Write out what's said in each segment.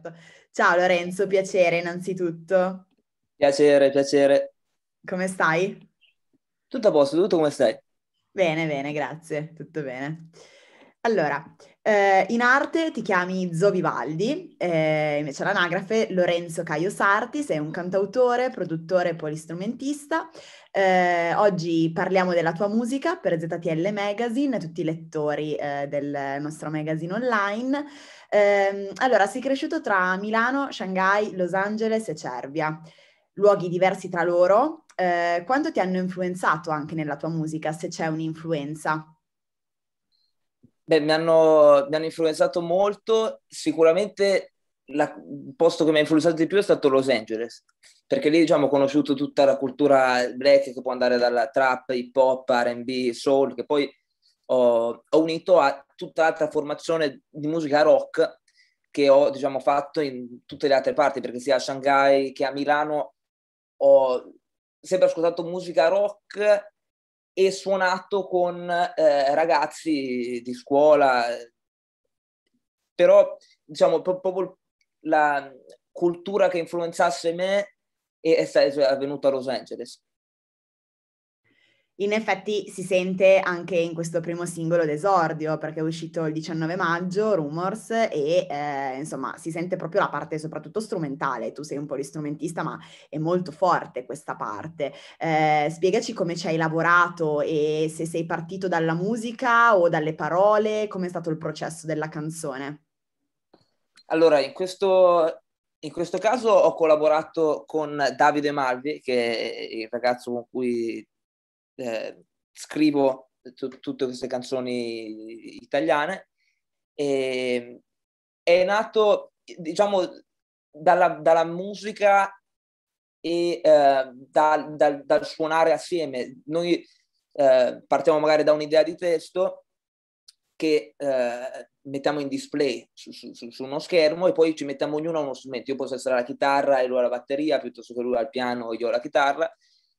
certo. Ciao Lorenzo, piacere innanzitutto. Piacere, piacere. Come stai? Tutto a posto, tutto come stai? Bene, bene, grazie, tutto bene. Allora, eh, in arte ti chiami Zo Vivaldi, eh, invece l'anagrafe Lorenzo Caio Sarti, sei un cantautore, produttore e polistrumentista. Eh, oggi parliamo della tua musica per ZTL Magazine, tutti i lettori eh, del nostro magazine online. Ehm, allora, sei cresciuto tra Milano, Shanghai, Los Angeles e Cervia, luoghi diversi tra loro. Eh, quanto ti hanno influenzato anche nella tua musica, se c'è un'influenza? Beh, mi hanno, mi hanno influenzato molto, sicuramente il posto che mi ha influenzato di più è stato Los Angeles, perché lì diciamo ho conosciuto tutta la cultura black che può andare dalla trap, hip hop, RB, soul, che poi ho, ho unito a tutta l'altra formazione di musica rock che ho diciamo, fatto in tutte le altre parti, perché sia a Shanghai che a Milano ho sempre ascoltato musica rock e suonato con eh, ragazzi di scuola, però diciamo proprio la cultura che influenzasse me è, è, è avvenuta a Los Angeles. In effetti si sente anche in questo primo singolo d'esordio, perché è uscito il 19 maggio, Rumors, e eh, insomma si sente proprio la parte soprattutto strumentale, tu sei un po' l'istrumentista, ma è molto forte questa parte. Eh, spiegaci come ci hai lavorato e se sei partito dalla musica o dalle parole, come è stato il processo della canzone. Allora, in questo, in questo caso ho collaborato con Davide Malvi, che è il ragazzo con cui eh, scrivo t- tutte queste canzoni italiane e è nato, diciamo, dalla, dalla musica e eh, dal, dal, dal, suonare assieme. Noi eh, partiamo magari da un'idea di testo che eh, mettiamo in display su, su, su, uno schermo e poi ci mettiamo ognuno a uno strumento. Io posso essere la chitarra e lui la batteria, piuttosto che lui al piano e io la chitarra,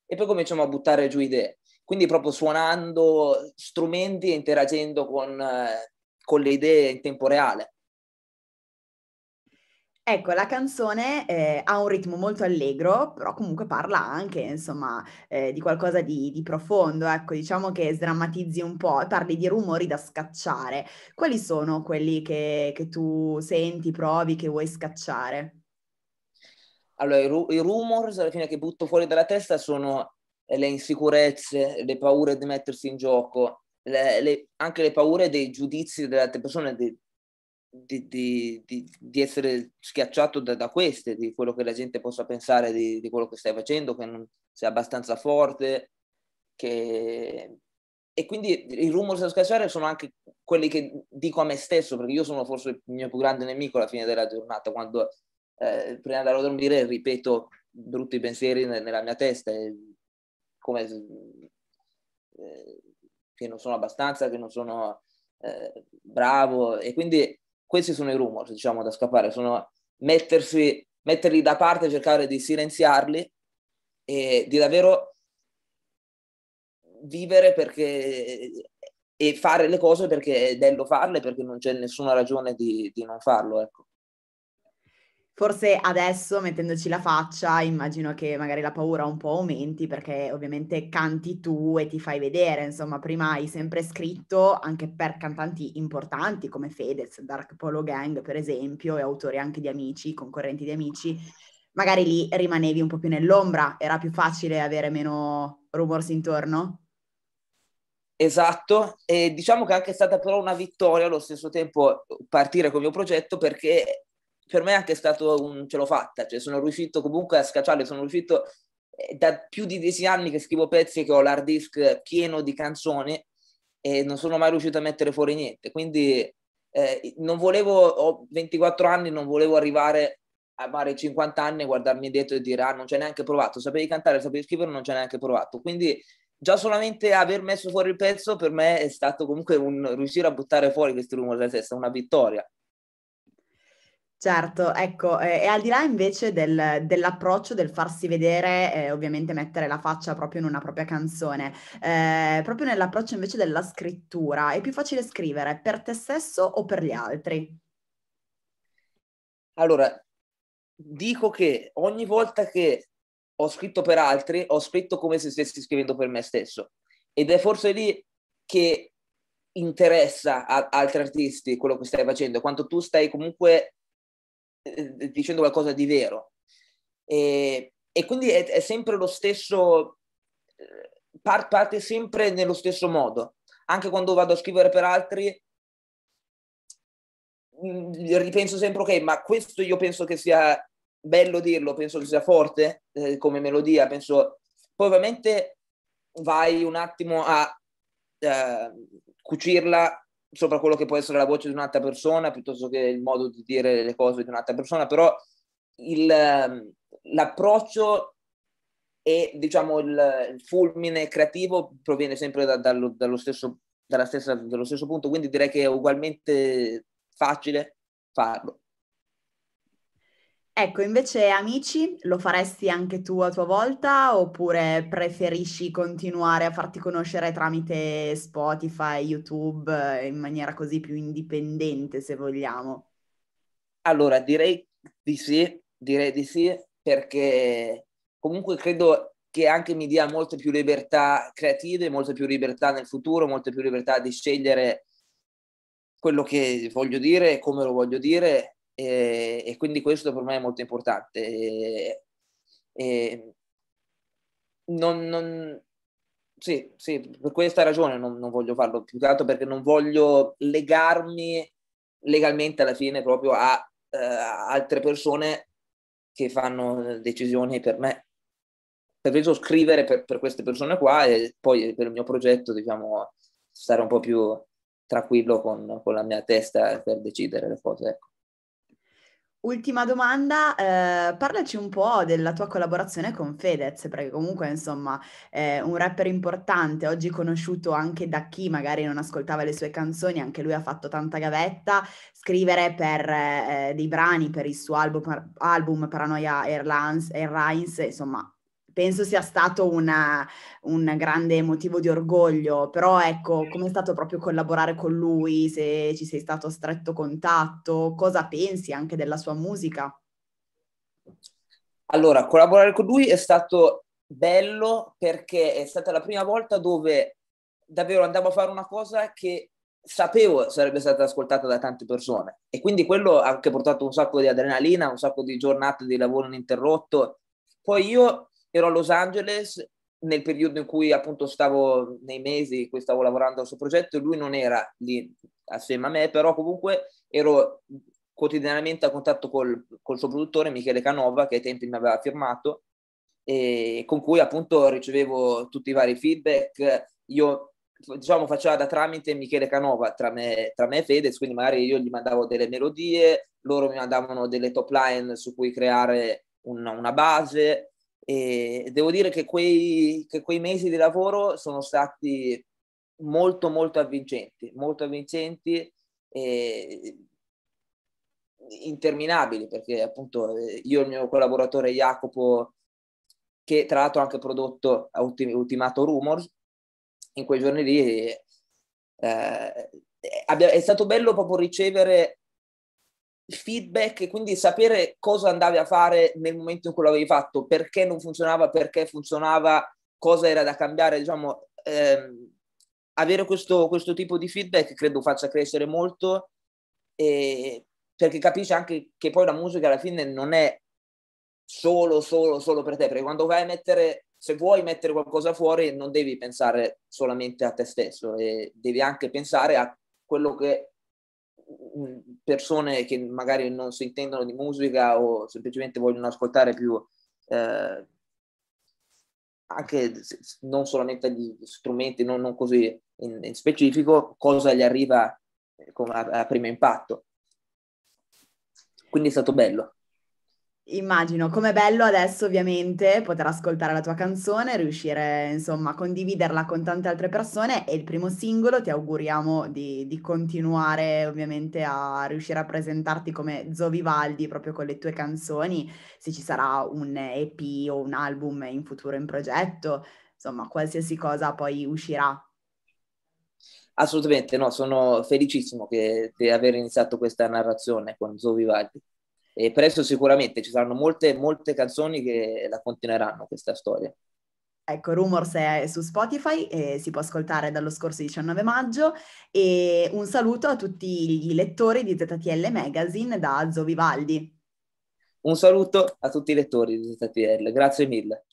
e poi cominciamo a buttare giù idee. Quindi proprio suonando strumenti e interagendo con, eh, con le idee in tempo reale. Ecco, la canzone eh, ha un ritmo molto allegro, però comunque parla anche, insomma, eh, di qualcosa di, di, profondo, ecco, diciamo che sdrammatizzi un po' parli di rumori da scacciare. Quali sono quelli che, che tu senti, provi, che vuoi scacciare? Allora, i, ru- i rumors alla fine che butto fuori dalla testa sono le insicurezze, le paure di mettersi in gioco, le, le, anche le paure dei giudizi delle altre persone, di, di, di, di essere schiacciato da, da, queste, di quello che la gente possa pensare di, quello che stai facendo, che non sei abbastanza forte, che... E quindi i rumors da scacciare sono anche quelli che dico a me stesso, perché io sono forse il mio più grande nemico alla fine della giornata, quando eh, prima di andare a dormire ripeto brutti pensieri nella mia testa e come eh, che non sono abbastanza, che non sono eh, bravo e quindi questi sono i rumors, diciamo, da scappare, sono mettersi, metterli da parte, cercare di silenziarli e di davvero vivere perché e fare le cose perché è bello farle perché non c'è nessuna ragione di, di non farlo ecco. Forse adesso mettendoci la faccia immagino che magari la paura un po' aumenti perché ovviamente canti tu e ti fai vedere, insomma prima hai sempre scritto anche per cantanti importanti come Fedez, Dark Polo Gang per esempio e autori anche di amici, concorrenti di amici, magari lì rimanevi un po' più nell'ombra, era più facile avere meno rumors intorno? Esatto, e diciamo che è anche stata però una vittoria allo stesso tempo partire con il mio progetto perché per me è anche stato un ce l'ho fatta, cioè sono riuscito comunque a scacciare, sono riuscito eh, da più di dieci anni che scrivo pezzi che ho l'hard disk pieno di canzoni e non sono mai riuscito a mettere fuori niente, quindi eh, non volevo, ho 24 anni, non volevo arrivare a fare 50 anni e guardarmi dietro e dire ah non c'è neanche provato, sapevi cantare, sapevi scrivere, non c'è neanche provato, quindi già solamente aver messo fuori il pezzo per me è stato comunque un riuscire a buttare fuori questi rumori da testa, una vittoria. Certo, ecco, eh, e al di là invece del, dell'approccio del farsi vedere, eh, ovviamente mettere la faccia proprio in una propria canzone, eh, proprio nell'approccio invece della scrittura, è più facile scrivere per te stesso o per gli altri? Allora, dico che ogni volta che ho scritto per altri, ho scritto come se stessi scrivendo per me stesso. Ed è forse lì che interessa a altri artisti quello che stai facendo, quanto tu stai comunque eh, dicendo qualcosa di vero. E, e quindi è, è, sempre lo stesso, eh, part, parte sempre nello stesso modo. Anche quando vado a scrivere per altri, mm, ripenso sempre, ok, ma questo io penso che sia bello dirlo, penso che sia forte eh, come melodia, penso... Poi ovviamente vai un attimo a eh, cucirla sopra quello che può essere la voce di un'altra persona piuttosto che il modo di dire le cose di un'altra persona, però il, ehm, l'approccio e diciamo il, il, fulmine creativo proviene sempre da, dallo, dallo, stesso, stessa, dallo stesso punto, quindi direi che è ugualmente facile farlo. Ecco, invece amici, lo faresti anche tu a tua volta oppure preferisci continuare a farti conoscere tramite Spotify, YouTube eh, in maniera così più indipendente se vogliamo? Allora, direi di sì, direi di sì perché comunque credo che anche mi dia molte più libertà creative, molte più libertà nel futuro, molte più libertà di scegliere quello che voglio dire, come lo voglio dire e, eh, e quindi questo per me è molto importante. E, eh, e eh, non, non, sì, sì, per questa ragione non, non, voglio farlo più che altro perché non voglio legarmi legalmente alla fine proprio a eh, altre persone che fanno decisioni per me. Preferisco scrivere per, per, queste persone qua e poi per il mio progetto, diciamo, stare un po' più tranquillo con, con la mia testa per decidere le cose. Ecco. Ultima domanda, eh, parlaci un po' della tua collaborazione con Fedez, perché comunque insomma è un rapper importante, oggi conosciuto anche da chi magari non ascoltava le sue canzoni, anche lui ha fatto tanta gavetta, scrivere per eh, dei brani per il suo album, album Paranoia Airlines, Airlines, insomma penso sia stato una, un grande motivo di orgoglio, però ecco, come è stato proprio collaborare con lui, se ci sei stato a stretto contatto, cosa pensi anche della sua musica? Allora, collaborare con lui è stato bello perché è stata la prima volta dove davvero andavo a fare una cosa che sapevo sarebbe stata ascoltata da tante persone e quindi quello ha anche portato un sacco di adrenalina, un sacco di giornate di lavoro ininterrotto. Poi io ero a Los Angeles nel periodo in cui appunto stavo nei mesi in cui stavo lavorando al suo progetto, lui non era lì assieme a me, però comunque ero quotidianamente a contatto col, col suo produttore Michele Canova che ai tempi mi aveva firmato e con cui appunto ricevevo tutti i vari feedback. Io diciamo faceva da tramite Michele Canova tra me, tra me e Fedez, quindi magari io gli mandavo delle melodie, loro mi mandavano delle top line su cui creare una, una base, e devo dire che quei, che quei mesi di lavoro sono stati molto molto avvincenti, molto avvincenti e interminabili perché appunto eh, io e il mio collaboratore Jacopo che tra l'altro ha anche prodotto ha ultimato Rumors in quei giorni lì eh, eh è stato bello proprio ricevere feedback e quindi sapere cosa andavi a fare nel momento in cui l'avevi fatto, perché non funzionava, perché funzionava, cosa era da cambiare, diciamo, ehm, avere questo, questo, tipo di feedback credo faccia crescere molto e, perché capisci anche che poi la musica alla fine non è solo, solo, solo per te, perché quando vai a mettere, se vuoi mettere qualcosa fuori non devi pensare solamente a te stesso, e devi anche pensare a quello che persone che magari non si intendono di musica o semplicemente vogliono ascoltare più eh, anche non solamente gli strumenti, non, non così in, in, specifico, cosa gli arriva eh, a, a primo impatto. Quindi è stato bello. Immagino, com'è bello adesso ovviamente poter ascoltare la tua canzone, riuscire insomma a condividerla con tante altre persone è il primo singolo ti auguriamo di, di continuare ovviamente a riuscire a presentarti come Zo Vivaldi proprio con le tue canzoni, se ci sarà un EP o un album in futuro in progetto, insomma qualsiasi cosa poi uscirà. Assolutamente, no, sono felicissimo che, di aver iniziato questa narrazione con Zo Vivaldi e presto sicuramente ci saranno molte, molte canzoni che la continueranno questa storia. Ecco, Rumors è su Spotify, eh, si può ascoltare dallo scorso 19 maggio e un saluto a tutti i lettori di ZTL Magazine da Azzo Vivaldi. Un saluto a tutti i lettori di ZTL, grazie mille.